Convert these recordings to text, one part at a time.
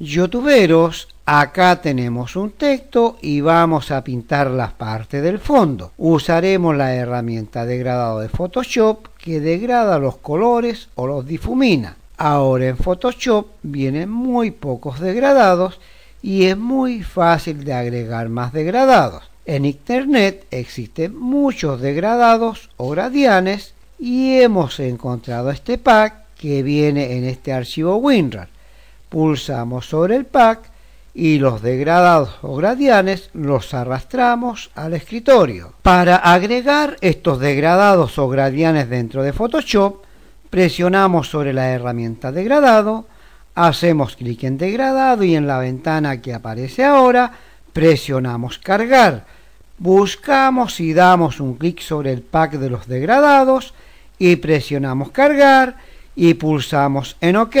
Youtuberos, acá tenemos un texto y vamos a pintar la parte del fondo. Usaremos la herramienta degradado de Photoshop que degrada los colores o los difumina. Ahora en Photoshop vienen muy pocos degradados y es muy fácil de agregar más degradados. En Internet existen muchos degradados o gradianes y hemos encontrado este pack que viene en este archivo WinRAR pulsamos sobre el pack y los degradados o gradianes los arrastramos al escritorio. Para agregar estos degradados o gradianes dentro de Photoshop, presionamos sobre la herramienta degradado, hacemos clic en degradado y en la ventana que aparece ahora presionamos cargar. Buscamos y damos un clic sobre el pack de los degradados y presionamos cargar y pulsamos en OK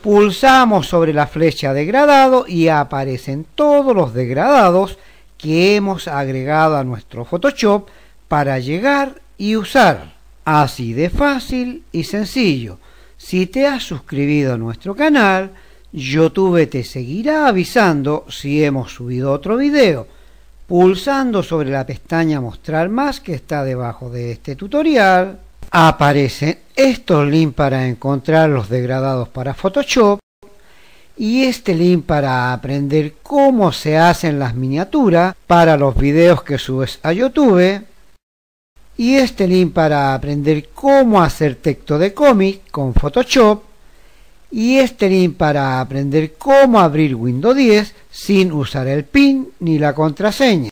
Pulsamos sobre la flecha degradado y aparecen todos los degradados que hemos agregado a nuestro Photoshop para llegar y usar. Así de fácil y sencillo. Si te has suscribido a nuestro canal, YouTube te seguirá avisando si hemos subido otro video. Pulsando sobre la pestaña Mostrar más que está debajo de este tutorial, aparecen estos links para encontrar los degradados para Photoshop y este link para aprender cómo se hacen las miniaturas para los videos que subes a YouTube y este link para aprender cómo hacer texto de cómic con Photoshop y este link para aprender cómo abrir Windows 10 sin usar el PIN ni la contraseña.